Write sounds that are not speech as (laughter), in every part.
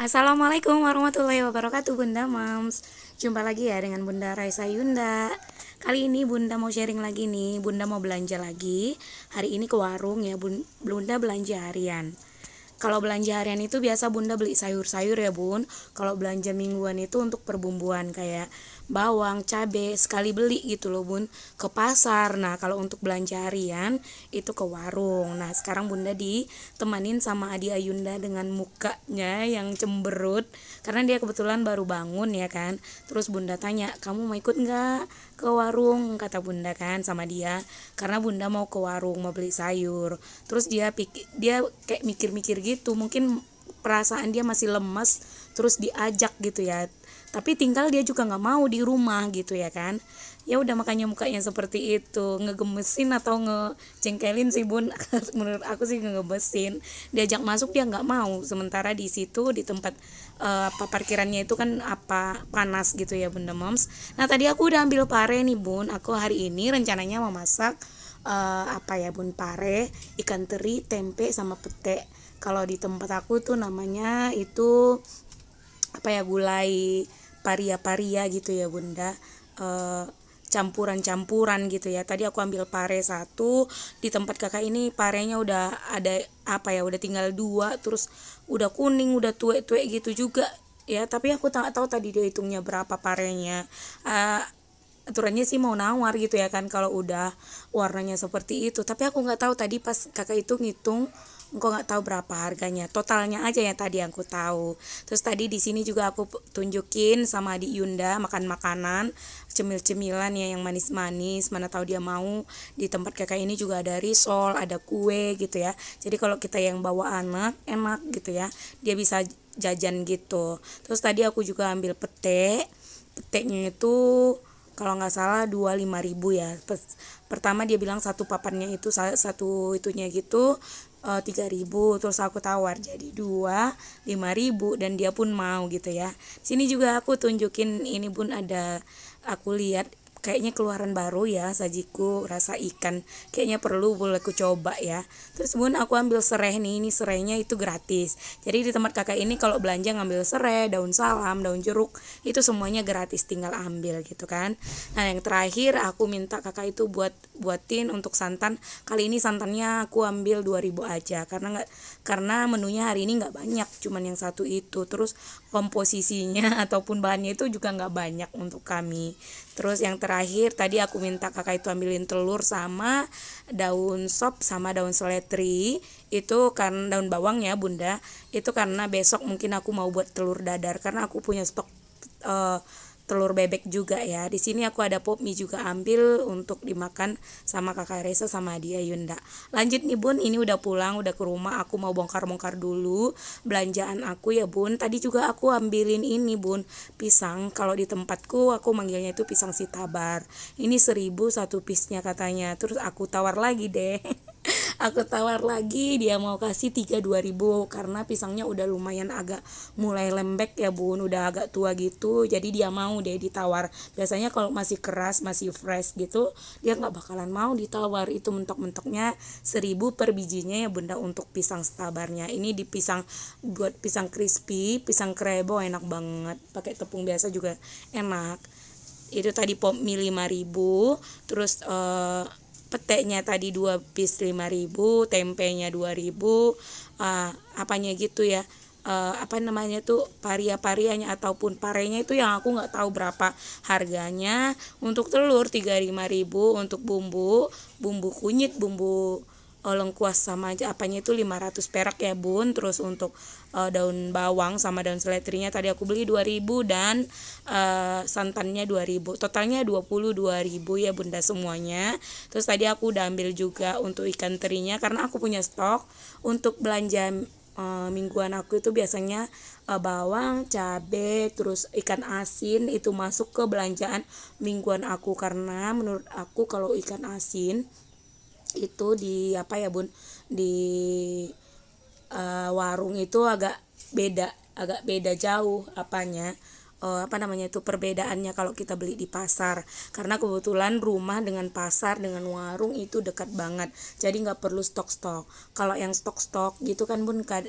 Assalamualaikum warahmatullahi wabarakatuh Bunda Mams Jumpa lagi ya dengan Bunda Raisa Yunda Kali ini Bunda mau sharing lagi nih Bunda mau belanja lagi Hari ini ke warung ya Bunda belanja harian Kalau belanja harian itu biasa Bunda beli sayur-sayur ya Bun Kalau belanja mingguan itu untuk perbumbuan Kayak bawang, cabe sekali beli gitu loh bun ke pasar. Nah kalau untuk belanja harian itu ke warung. Nah sekarang bunda ditemanin sama Adi Ayunda dengan mukanya yang cemberut karena dia kebetulan baru bangun ya kan. Terus bunda tanya kamu mau ikut nggak ke warung kata bunda kan sama dia karena bunda mau ke warung mau beli sayur. Terus dia pikir dia kayak mikir-mikir gitu mungkin perasaan dia masih lemas. terus diajak gitu ya tapi tinggal dia juga nggak mau di rumah gitu ya kan ya udah makanya mukanya seperti itu ngegemesin atau ngejengkelin sih bun (laughs) menurut aku sih ngegemesin diajak masuk dia nggak mau sementara di situ di tempat uh, parkirannya itu kan apa panas gitu ya bunda moms nah tadi aku udah ambil pare nih bun aku hari ini rencananya mau masak uh, apa ya bun pare ikan teri tempe sama petek kalau di tempat aku tuh namanya itu apa ya gulai paria-paria gitu ya bunda eh, campuran-campuran gitu ya tadi aku ambil pare satu di tempat kakak ini parenya udah ada apa ya udah tinggal dua terus udah kuning udah tuwek-tuwek gitu juga ya tapi aku tak tahu tadi dia hitungnya berapa parenya e, aturannya sih mau nawar gitu ya kan kalau udah warnanya seperti itu tapi aku nggak tahu tadi pas kakak itu ngitung gue nggak tahu berapa harganya. Totalnya aja ya tadi yang aku tahu. Terus tadi di sini juga aku tunjukin sama di Yunda makan makanan, cemil-cemilan ya yang manis-manis. Mana tahu dia mau di tempat kakak ini juga ada risol, ada kue gitu ya. Jadi kalau kita yang bawa anak enak gitu ya. Dia bisa jajan gitu. Terus tadi aku juga ambil pete. Peteknya itu kalau nggak salah dua lima ribu ya pertama dia bilang satu papannya itu satu itunya gitu Eh, tiga ribu terus aku tawar jadi dua lima ribu dan dia pun mau gitu ya sini juga aku tunjukin ini pun ada aku lihat kayaknya keluaran baru ya sajiku rasa ikan kayaknya perlu boleh ku coba ya terus bun aku ambil serai nih ini serainya itu gratis jadi di tempat kakak ini kalau belanja ngambil serai daun salam daun jeruk itu semuanya gratis tinggal ambil gitu kan nah yang terakhir aku minta kakak itu buat buatin untuk santan kali ini santannya aku ambil 2000 aja karena nggak karena menunya hari ini nggak banyak cuman yang satu itu terus komposisinya (laughs) ataupun bahannya itu juga nggak banyak untuk kami terus yang ter terakhir tadi aku minta kakak itu ambilin telur sama daun sop sama daun seledri itu karena daun bawang ya bunda itu karena besok mungkin aku mau buat telur dadar karena aku punya stok uh, telur bebek juga ya. Di sini aku ada pop mie juga ambil untuk dimakan sama kakak Reza sama dia Yunda. Lanjut nih Bun, ini udah pulang, udah ke rumah. Aku mau bongkar-bongkar dulu belanjaan aku ya Bun. Tadi juga aku ambilin ini Bun, pisang. Kalau di tempatku aku manggilnya itu pisang sitabar. Ini seribu satu pisnya katanya. Terus aku tawar lagi deh. (laughs) aku tawar lagi dia mau kasih tiga dua ribu karena pisangnya udah lumayan agak mulai lembek ya bun udah agak tua gitu jadi dia mau deh ditawar biasanya kalau masih keras masih fresh gitu dia nggak bakalan mau ditawar itu mentok-mentoknya seribu per bijinya ya bunda untuk pisang stabarnya ini di pisang buat pisang crispy pisang krebo enak banget pakai tepung biasa juga enak itu tadi pop mie 5000 terus uh, peteknya tadi 2 piece 5000 tempenya 2000 uh, eh, apanya gitu ya uh, apa namanya tuh paria-parianya ataupun parenya itu yang aku nggak tahu berapa harganya untuk telur tiga lima ribu untuk bumbu bumbu kunyit bumbu kuas sama aja apanya itu 500 perak ya bun terus untuk uh, daun bawang sama daun seletrinya tadi aku beli 2000 dan uh, santannya 2000 totalnya 22.000 ya bunda semuanya terus tadi aku udah ambil juga untuk ikan terinya karena aku punya stok untuk belanja uh, mingguan aku itu biasanya uh, bawang, cabe, terus ikan asin itu masuk ke belanjaan mingguan aku karena menurut aku kalau ikan asin itu di apa ya bun di uh, warung itu agak beda agak beda jauh apanya uh, apa namanya itu perbedaannya kalau kita beli di pasar karena kebetulan rumah dengan pasar dengan warung itu dekat banget jadi nggak perlu stok-stok kalau yang stok-stok gitu kan bun kad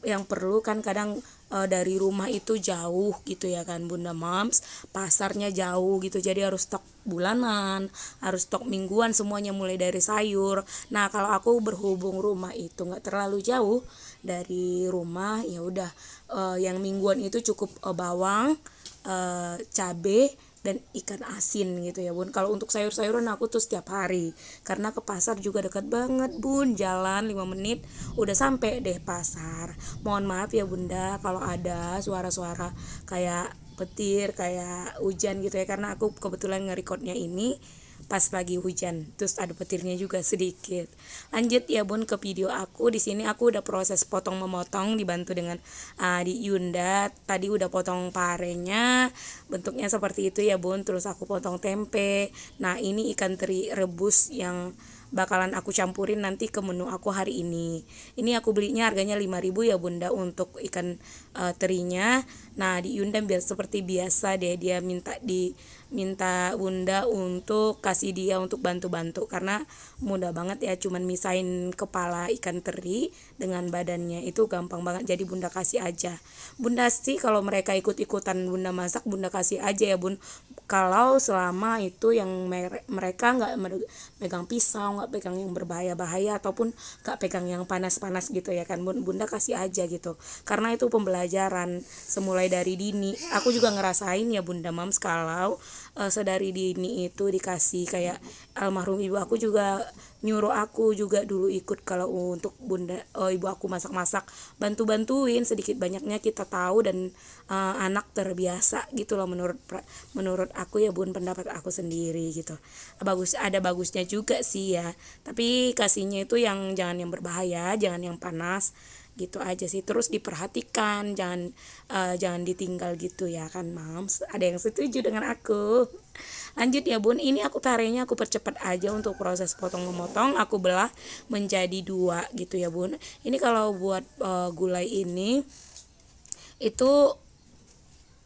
yang perlu kan kadang uh, dari rumah itu jauh gitu ya kan Bunda Moms pasarnya jauh gitu jadi harus stok bulanan harus stok mingguan semuanya mulai dari sayur nah kalau aku berhubung rumah itu nggak terlalu jauh dari rumah ya udah uh, yang mingguan itu cukup uh, bawang uh, cabai dan ikan asin gitu ya bun kalau untuk sayur-sayuran aku tuh setiap hari karena ke pasar juga dekat banget bun jalan 5 menit udah sampai deh pasar mohon maaf ya bunda kalau ada suara-suara kayak petir kayak hujan gitu ya karena aku kebetulan ngerekodnya ini pas pagi hujan terus ada petirnya juga sedikit lanjut ya bun ke video aku di sini aku udah proses potong memotong dibantu dengan uh, di Yunda tadi udah potong parenya bentuknya seperti itu ya bun terus aku potong tempe nah ini ikan teri rebus yang bakalan aku campurin nanti ke menu aku hari ini. Ini aku belinya harganya 5000 ya Bunda untuk ikan uh, terinya. Nah, di Yunda biar seperti biasa deh dia minta di minta bunda untuk kasih dia untuk bantu-bantu karena mudah banget ya cuman misain kepala ikan teri dengan badannya itu gampang banget jadi bunda kasih aja bunda sih kalau mereka ikut-ikutan bunda masak bunda kasih aja ya bun kalau selama itu yang mereka nggak megang pisau nggak pegang yang berbahaya-bahaya ataupun nggak pegang yang panas-panas gitu ya kan bun bunda kasih aja gitu karena itu pembelajaran semulai dari dini aku juga ngerasain ya bunda mams kalau uh, eh, saudari Dini itu dikasih kayak almarhum ibu aku juga nyuruh aku juga dulu ikut kalau untuk bunda uh, ibu aku masak-masak bantu-bantuin sedikit banyaknya kita tahu dan uh, anak terbiasa gitu loh menurut menurut aku ya bun pendapat aku sendiri gitu bagus ada bagusnya juga sih ya tapi kasihnya itu yang jangan yang berbahaya jangan yang panas gitu aja sih terus diperhatikan jangan uh, jangan ditinggal gitu ya kan mams ada yang setuju dengan aku lanjut ya bun ini aku tarinya aku percepat aja untuk proses potong memotong aku belah menjadi dua gitu ya bun ini kalau buat uh, gulai ini itu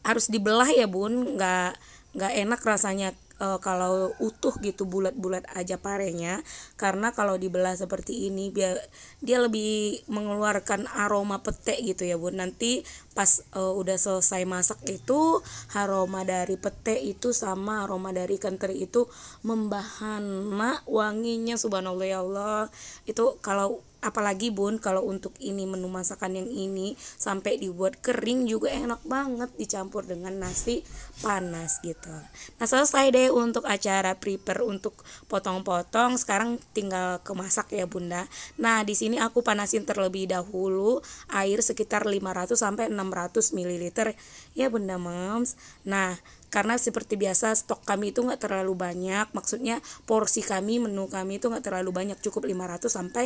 harus dibelah ya bun nggak nggak enak rasanya e, kalau utuh gitu bulat-bulat aja parenya karena kalau dibelah seperti ini dia dia lebih mengeluarkan aroma petek gitu ya bun nanti pas uh, udah selesai masak itu aroma dari pete itu sama aroma dari kentri itu membahana wanginya subhanallah ya Allah itu kalau apalagi bun kalau untuk ini menu masakan yang ini sampai dibuat kering juga enak banget dicampur dengan nasi panas gitu nah selesai deh untuk acara prepare untuk potong-potong sekarang tinggal kemasak ya bunda nah di sini aku panasin terlebih dahulu air sekitar 500 sampai 600 ml ya bunda moms nah karena seperti biasa stok kami itu nggak terlalu banyak maksudnya porsi kami menu kami itu nggak terlalu banyak cukup 500 sampai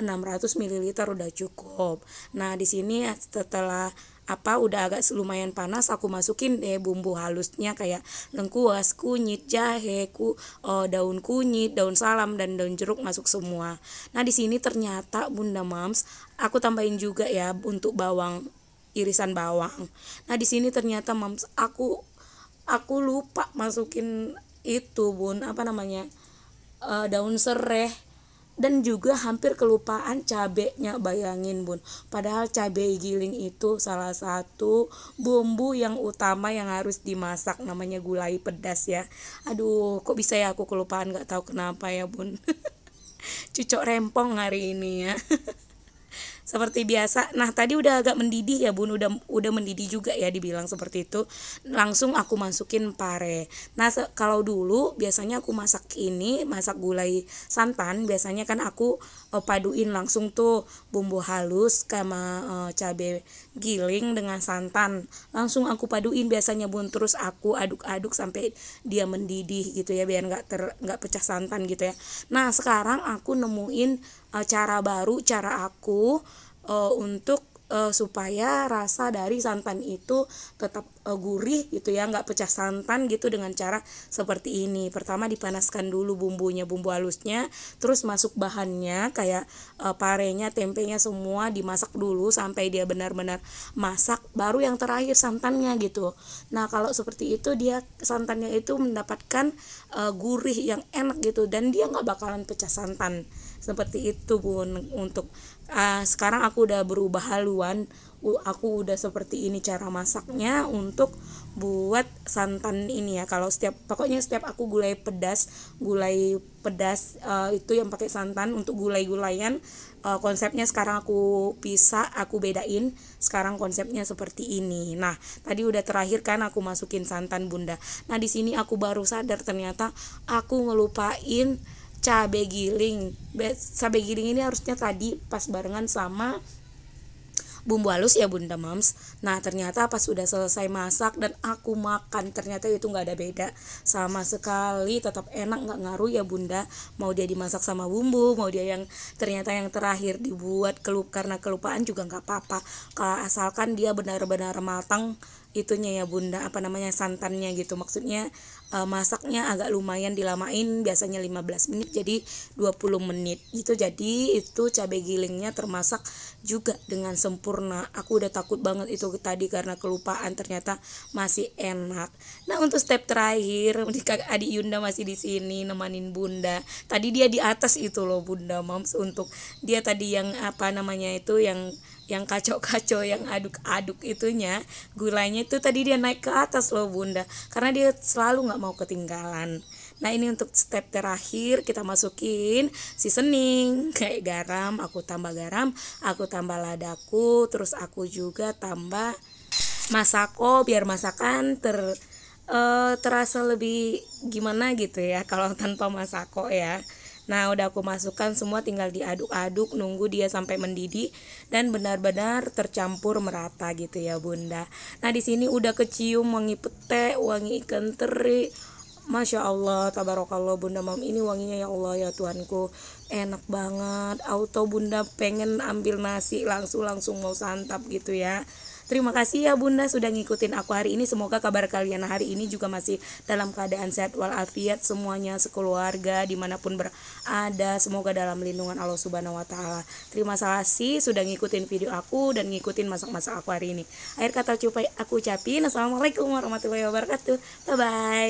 600 ml udah cukup nah di sini setelah apa udah agak lumayan panas aku masukin deh bumbu halusnya kayak lengkuas, kunyit, jahe, ku, oh, daun kunyit, daun salam dan daun jeruk masuk semua. Nah, di sini ternyata Bunda Mams aku tambahin juga ya untuk bawang irisan bawang. Nah, di sini ternyata mams aku aku lupa masukin itu, Bun, apa namanya? Uh, daun serai dan juga hampir kelupaan cabenya bayangin bun padahal cabai giling itu salah satu bumbu yang utama yang harus dimasak namanya gulai pedas ya aduh kok bisa ya aku kelupaan nggak tahu kenapa ya bun (laughs) cucok rempong hari ini ya (laughs) seperti biasa. Nah, tadi udah agak mendidih ya, Bun. Udah udah mendidih juga ya dibilang seperti itu. Langsung aku masukin pare. Nah, kalau dulu biasanya aku masak ini, masak gulai santan, biasanya kan aku uh, paduin langsung tuh bumbu halus sama uh, cabe giling dengan santan. Langsung aku paduin biasanya, Bun. Terus aku aduk-aduk sampai dia mendidih gitu ya biar nggak ter nggak pecah santan gitu ya. Nah, sekarang aku nemuin uh, cara baru cara aku uh, untuk uh, supaya rasa dari santan itu tetap uh, gurih gitu ya nggak pecah santan gitu dengan cara seperti ini pertama dipanaskan dulu bumbunya bumbu halusnya terus masuk bahannya kayak uh, parenya tempenya semua dimasak dulu sampai dia benar-benar masak baru yang terakhir santannya gitu nah kalau seperti itu dia santannya itu mendapatkan uh, gurih yang enak gitu dan dia nggak bakalan pecah santan seperti itu bun untuk uh, sekarang aku udah berubah haluan aku udah seperti ini cara masaknya untuk buat santan ini ya kalau setiap pokoknya setiap aku gulai pedas gulai pedas uh, itu yang pakai santan untuk gulai-gulayan uh, eh, konsepnya sekarang aku pisah aku bedain sekarang konsepnya seperti ini nah tadi udah terakhir kan aku masukin santan bunda nah di sini aku baru sadar ternyata aku ngelupain cabe giling cabe giling ini harusnya tadi pas barengan sama bumbu halus ya bunda mams nah ternyata pas sudah selesai masak dan aku makan ternyata itu nggak ada beda sama sekali tetap enak nggak ngaruh ya bunda mau dia dimasak sama bumbu mau dia yang ternyata yang terakhir dibuat kelup karena kelupaan juga nggak apa-apa kalau asalkan dia benar-benar matang itunya ya bunda apa namanya santannya gitu maksudnya uh, masaknya agak lumayan dilamain biasanya 15 menit jadi 20 menit gitu jadi itu cabai gilingnya termasak juga dengan sempurna aku udah takut banget itu tadi karena kelupaan ternyata masih enak nah untuk step terakhir (laughs) adik Yunda masih di sini nemanin bunda tadi dia di atas itu loh bunda moms untuk dia tadi yang apa namanya itu yang yang kacau-kacau yang aduk-aduk itunya gulanya itu tadi dia naik ke atas loh bunda karena dia selalu nggak mau ketinggalan nah ini untuk step terakhir kita masukin seasoning (laughs) kayak garam aku tambah garam aku tambah ladaku terus aku juga tambah masako biar masakan ter uh, terasa lebih gimana gitu ya kalau tanpa masako ya Nah, udah aku masukkan semua tinggal diaduk-aduk, nunggu dia sampai mendidih dan benar-benar tercampur merata gitu ya, Bunda. Nah, di sini udah kecium wangi pete, wangi ikan teri. Masya Allah, tabarakallah Bunda Mam ini wanginya ya Allah ya Tuhanku Enak banget, auto Bunda pengen ambil nasi langsung-langsung mau santap gitu ya Terima kasih ya Bunda sudah ngikutin aku hari ini. Semoga kabar kalian hari ini juga masih dalam keadaan sehat walafiat semuanya sekeluarga dimanapun berada. Semoga dalam lindungan Allah Subhanahu Wa Taala. Terima kasih sudah ngikutin video aku dan ngikutin masak-masak aku hari ini. Akhir kata cupai aku ucapin. Assalamualaikum warahmatullahi wabarakatuh. Bye bye.